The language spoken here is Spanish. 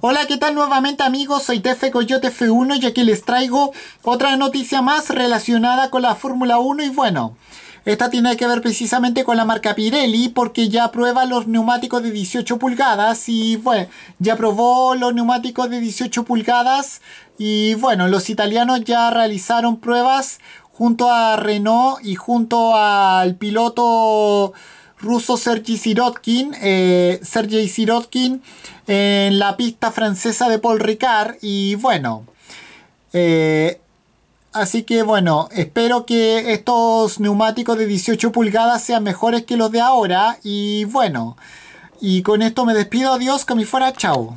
Hola, ¿qué tal nuevamente amigos? Soy Tefe Coyote F1 y aquí les traigo otra noticia más relacionada con la Fórmula 1 y bueno, esta tiene que ver precisamente con la marca Pirelli porque ya prueba los neumáticos de 18 pulgadas y bueno, ya probó los neumáticos de 18 pulgadas y bueno, los italianos ya realizaron pruebas junto a Renault y junto al piloto ruso Sergi Sirotkin, eh, Sergei Sirotkin en la pista francesa de Paul Ricard y bueno, eh, así que bueno, espero que estos neumáticos de 18 pulgadas sean mejores que los de ahora y bueno, y con esto me despido, adiós, que me fuera, chao.